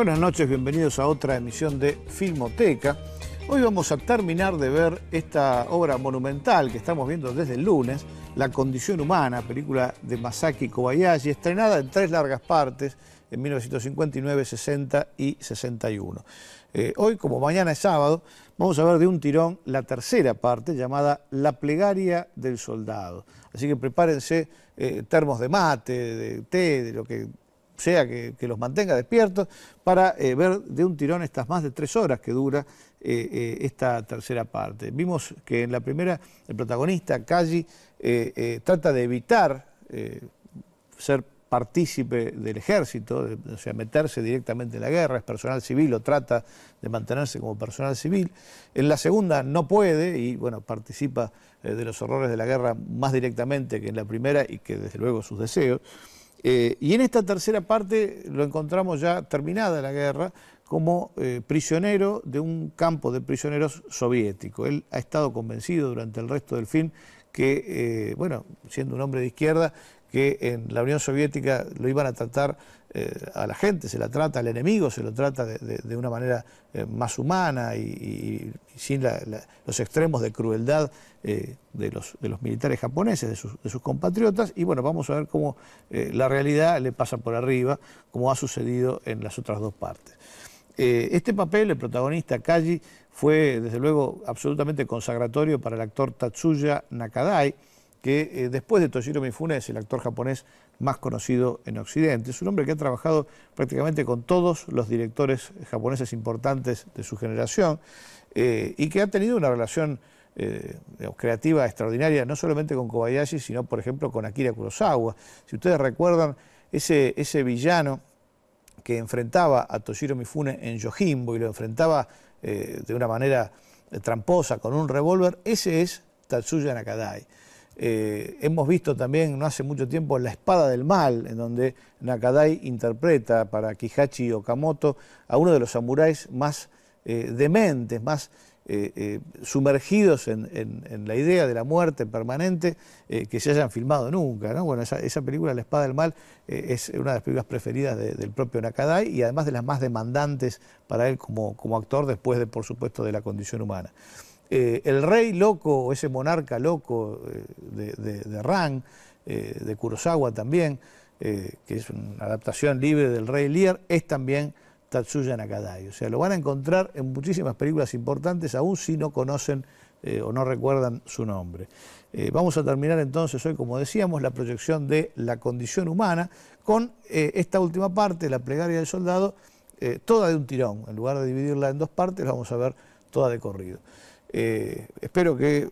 Buenas noches, bienvenidos a otra emisión de Filmoteca. Hoy vamos a terminar de ver esta obra monumental que estamos viendo desde el lunes, La condición humana, película de Masaki Kobayashi, estrenada en tres largas partes en 1959, 60 y 61. Eh, hoy, como mañana es sábado, vamos a ver de un tirón la tercera parte llamada La plegaria del soldado. Así que prepárense eh, termos de mate, de té, de lo que o sea que, los mantenga despiertos, para eh, ver de un tirón estas más de tres horas que dura eh, eh, esta tercera parte. Vimos que en la primera el protagonista, Calli, trata de evitar ser partícipe del ejército, o sea, meterse directamente en la guerra, es personal civil o trata de mantenerse como personal civil. En la segunda no puede y, bueno, participa de los horrores de la guerra más directamente que en la primera y que desde luego sus deseos. Eh, y en esta tercera parte lo encontramos ya terminada la guerra como eh, prisionero de un campo de prisioneros soviético. Él ha estado convencido durante el resto del film que, eh, bueno, siendo un hombre de izquierda, que en la Unión Soviética lo iban a tratar eh, a la gente, se la trata al enemigo, se lo trata de, una manera eh, más humana y, sin los extremos de crueldad eh, de, los, militares japoneses, de sus, de sus, compatriotas. Y bueno, vamos a ver cómo la realidad le pasa por arriba, como ha sucedido en las otras dos partes. este papel, el protagonista Kaji, fue desde luego absolutamente consagratorio para el actor Tatsuya Nakadai que eh, después de Toshiro Mifune es el actor japonés más conocido en Occidente. Es un hombre que ha trabajado prácticamente con todos los directores japoneses importantes de su generación eh, y que ha tenido una relación eh, creativa extraordinaria, no solamente con Kobayashi, sino por ejemplo con Akira Kurosawa. Si ustedes recuerdan, ese, ese villano que enfrentaba a Toshiro Mifune en Yojimbo y lo enfrentaba de una manera tramposa con un revólver, ese es Tatsuya Nakadai. Eh, hemos visto también no hace mucho tiempo La Espada del Mal, en donde Nakadai interpreta para Kihachi Okamoto a uno de los samuráis más eh, dementes, más eh, sumergidos en, la idea de la muerte permanente que se hayan filmado nunca. Bueno, esa, película, La Espada del Mal, es una de las películas preferidas del propio Nakadai y además de las más demandantes para él como, como actor, después de, por supuesto, de la condición humana. Eh, el rey loco, o ese monarca loco eh, de, de, de, Rang, eh, de Kurosawa también, que es una adaptación libre del rey Lear, es también Tatsuya Nakadai. O sea, lo van a encontrar en muchísimas películas importantes, aún si no conocen o no recuerdan su nombre. vamos a terminar entonces hoy, como decíamos, la proyección de la condición humana con esta última parte, la plegaria del soldado, toda de un tirón. En lugar de dividirla en dos partes, vamos a ver toda de corrido. Eh, espero que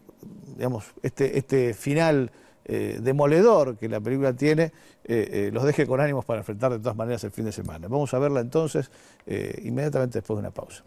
digamos, este, este final eh, demoledor que la película tiene eh, los deje con ánimos para enfrentar de todas maneras el fin de semana. Vamos a verla entonces inmediatamente después de una pausa.